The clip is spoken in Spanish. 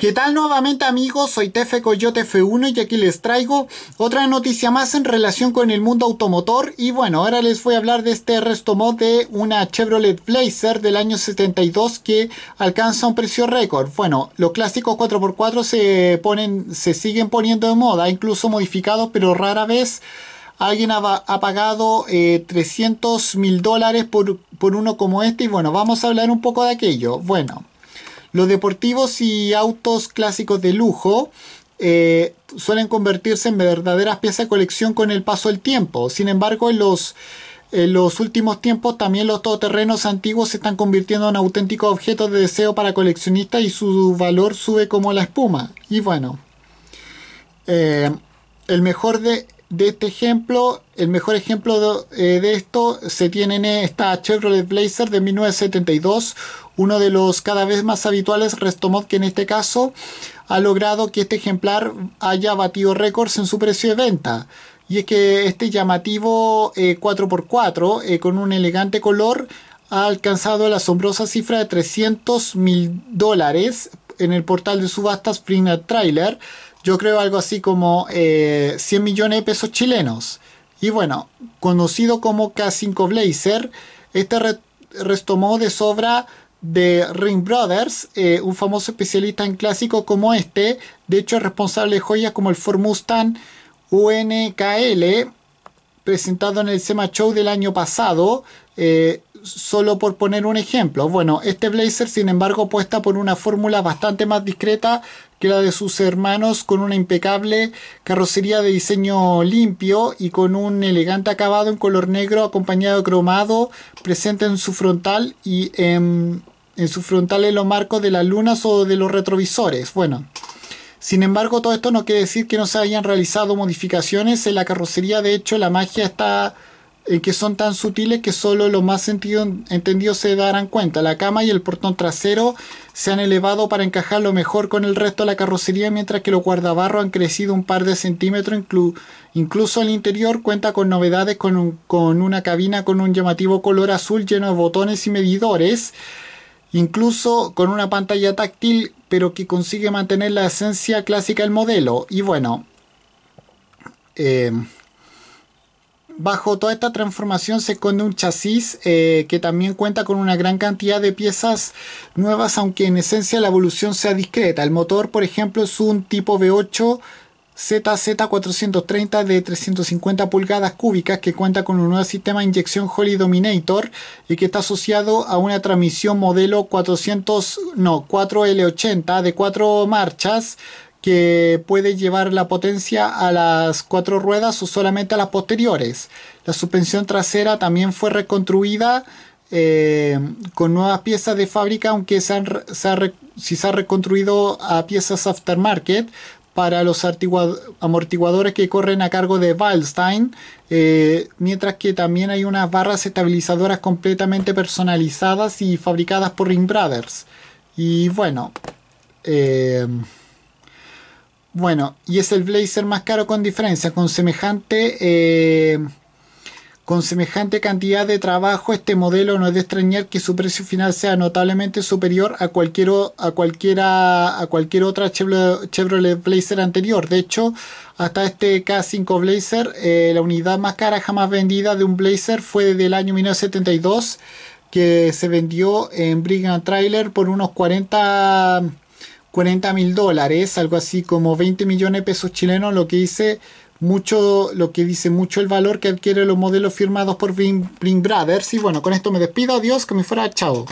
¿Qué tal nuevamente amigos? Soy Tefe Coyote F1 y aquí les traigo otra noticia más en relación con el mundo automotor y bueno, ahora les voy a hablar de este resto mod de una Chevrolet Blazer del año 72 que alcanza un precio récord. Bueno, los clásicos 4x4 se ponen, se siguen poniendo de moda, incluso modificados, pero rara vez alguien ha, pagado 300 eh, mil dólares por uno como este y bueno, vamos a hablar un poco de aquello. Bueno. Los deportivos y autos clásicos de lujo eh, suelen convertirse en verdaderas piezas de colección con el paso del tiempo. Sin embargo, en los, últimos tiempos también los todoterrenos antiguos se están convirtiendo en auténticos objetos de deseo para coleccionistas y su valor sube como la espuma. Y bueno, eh, el mejor de de este ejemplo, el mejor ejemplo eh, de, esto se tiene en esta Chevrolet Blazer de 1972, uno de los cada vez más habituales Restomod que en este caso ha logrado que este ejemplar haya batido récords en su precio de venta. Y es que este llamativo 4x4 eh, eh, con un elegante color ha alcanzado la asombrosa cifra de 300 mil dólares en el portal de subastas Free Trailer yo creo algo así como 100 eh, millones de pesos chilenos. Y bueno, conocido como K5 Blazer, este retomó de sobra de Ring Brothers, eh, un famoso especialista en clásicos como este, de hecho es responsable de joyas como el Ford Mustang UNKL, presentado en el SEMA Show del año pasado, eh, solo por poner un ejemplo. Bueno, este blazer sin embargo apuesta por una fórmula bastante más discreta que la de sus hermanos con una impecable carrocería de diseño limpio y con un elegante acabado en color negro acompañado de cromado presente en su frontal y en, en su frontal en los marcos de las lunas o de los retrovisores. Bueno. Sin embargo, todo esto no quiere decir que no se hayan realizado modificaciones en la carrocería. De hecho, la magia está que son tan sutiles que solo los más entendidos se darán cuenta. La cama y el portón trasero se han elevado para encajarlo mejor con el resto de la carrocería, mientras que los guardabarros han crecido un par de centímetros. incluso el interior cuenta con novedades, con, una cabina con un llamativo color azul lleno de botones y medidores. Incluso con una pantalla táctil, pero que consigue mantener la esencia clásica del modelo. Y bueno, eh, bajo toda esta transformación se esconde un chasis eh, que también cuenta con una gran cantidad de piezas nuevas, aunque en esencia la evolución sea discreta. El motor, por ejemplo, es un tipo V8 ZZ430 de 350 pulgadas cúbicas que cuenta con un nuevo sistema de inyección Holy Dominator y que está asociado a una transmisión modelo 400 no 4L80 de 4 marchas que puede llevar la potencia a las cuatro ruedas o solamente a las posteriores. La suspensión trasera también fue reconstruida eh, con nuevas piezas de fábrica, aunque se, ha, se ha reconstruido a piezas aftermarket para los amortiguadores que corren a cargo de Valstein, eh, mientras que también hay unas barras estabilizadoras completamente personalizadas y fabricadas por Ring Brothers. Y bueno, eh, bueno, y es el blazer más caro con diferencia, con semejante... Eh, con semejante cantidad de trabajo, este modelo no es de extrañar que su precio final sea notablemente superior a, cualquier, a, cualquiera, a cualquier otra Chevrolet Blazer anterior. De hecho, hasta este K5 Blazer, eh, la unidad más cara jamás vendida de un Blazer fue del año 1972, que se vendió en Brigham Trailer por unos 40 40 mil dólares, algo así como 20 millones de pesos chilenos, lo que dice mucho, lo que dice mucho el valor que adquiere los modelos firmados por Blink Brothers. Y bueno, con esto me despido, adiós, que me fuera, chao.